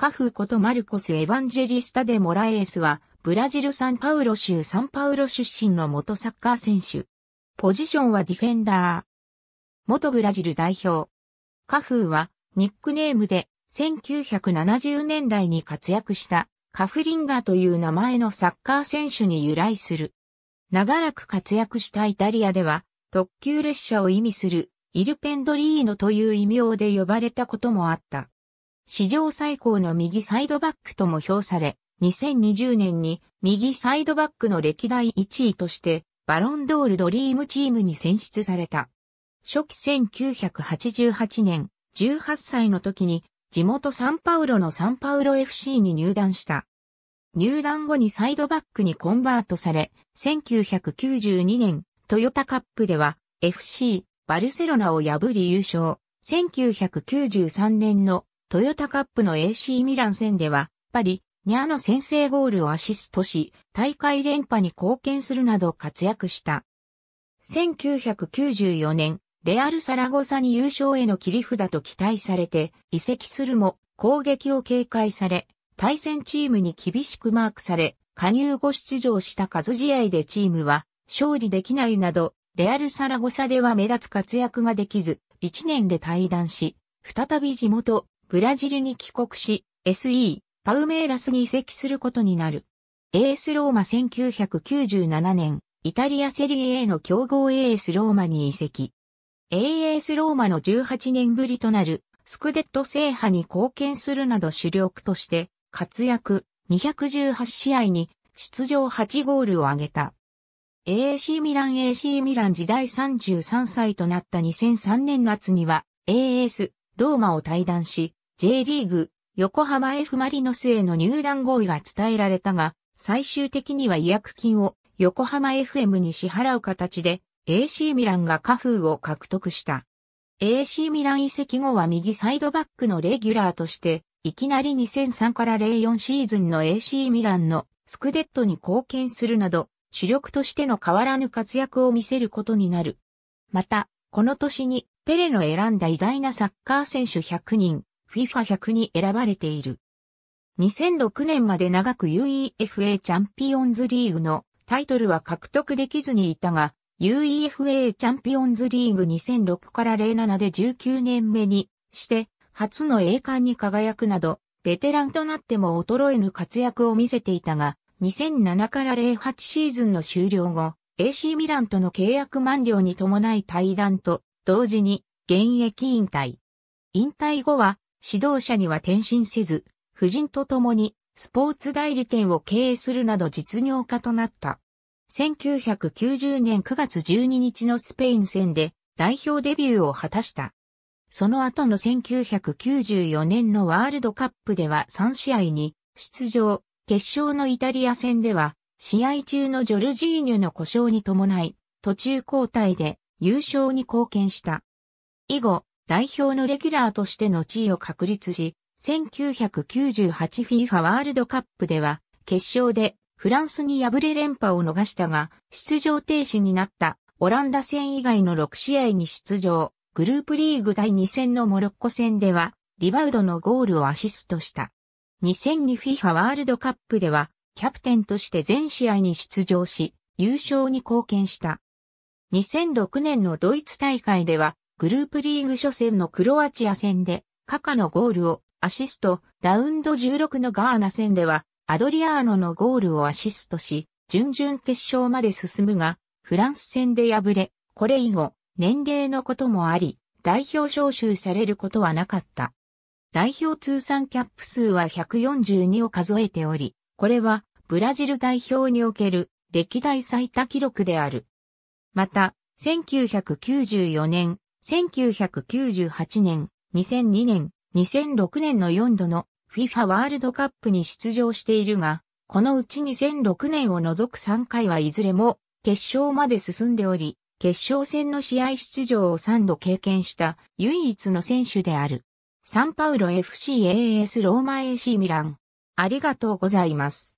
カフーことマルコス・エヴァンジェリスタ・デ・モラエースは、ブラジル・サンパウロ州サンパウロ出身の元サッカー選手。ポジションはディフェンダー。元ブラジル代表。カフーは、ニックネームで、1970年代に活躍したカフリンガーという名前のサッカー選手に由来する。長らく活躍したイタリアでは、特急列車を意味するイルペンドリーノという異名で呼ばれたこともあった。史上最高の右サイドバックとも評され、2020年に右サイドバックの歴代1位としてバロンドールドリームチームに選出された。初期1988年、18歳の時に地元サンパウロのサンパウロ FC に入団した。入団後にサイドバックにコンバートされ、1992年、トヨタカップでは FC バルセロナを破り優勝。1993年のトヨタカップの AC ミラン戦では、パリ、ニャーの先制ゴールをアシストし、大会連覇に貢献するなど活躍した。1994年、レアル・サラゴサに優勝への切り札と期待されて、移籍するも、攻撃を警戒され、対戦チームに厳しくマークされ、加入後出場した数試合でチームは、勝利できないなど、レアル・サラゴサでは目立つ活躍ができず、1年で退団し、再び地元、ブラジルに帰国し、SE、パウメーラスに移籍することになる。AS ローマ1997年、イタリアセリエ A の強豪 AS ローマに移籍。AS ローマの18年ぶりとなるスクデット制覇に貢献するなど主力として活躍218試合に出場8ゴールを挙げた。AAC ミラン AC ミラン時代33歳となった2003年夏には AS ローマを退団し J リーグ、横浜 F マリノスへの入団合意が伝えられたが、最終的には違約金を横浜 FM に支払う形で AC ミランがカフーを獲得した。AC ミラン移籍後は右サイドバックのレギュラーとして、いきなり2003から04シーズンの AC ミランのスクデットに貢献するなど、主力としての変わらぬ活躍を見せることになる。また、この年にペレの選んだ偉大なサッカー選手100人、FIFA100 に選ばれている。2006年まで長く UEFA チャンピオンズリーグのタイトルは獲得できずにいたが、UEFA チャンピオンズリーグ2006から07で19年目にして、初の栄冠に輝くなど、ベテランとなっても衰えぬ活躍を見せていたが、2007から08シーズンの終了後、AC ミランとの契約満了に伴い退団と、同時に現役引退。引退後は指導者には転身せず、夫人と共にスポーツ代理店を経営するなど実業家となった。1990年9月12日のスペイン戦で代表デビューを果たした。その後の1994年のワールドカップでは3試合に出場、決勝のイタリア戦では試合中のジョルジーニュの故障に伴い途中交代で優勝に貢献した。以後、代表のレギュラーとしての地位を確立し、1998FIFA ワールドカップでは、決勝でフランスに敗れ連覇を逃したが、出場停止になったオランダ戦以外の6試合に出場、グループリーグ第2戦のモロッコ戦では、リバウドのゴールをアシストした。2002FIFA ワールドカップでは、キャプテンとして全試合に出場し、優勝に貢献した。2006年のドイツ大会では、グループリーグ初戦のクロアチア戦で、カカのゴールをアシスト、ラウンド16のガーナ戦では、アドリアーノのゴールをアシストし、準々決勝まで進むが、フランス戦で敗れ、これ以後、年齢のこともあり、代表招集されることはなかった。代表通算キャップ数は142を数えており、これはブラジル代表における歴代最多記録である。また、1994年1998年、2002年、2006年の4度の FIFA ワールドカップに出場しているが、このうち2006年を除く3回はいずれも決勝まで進んでおり、決勝戦の試合出場を3度経験した唯一の選手である。サンパウロ FCAS ローマ AC ミラン。ありがとうございます。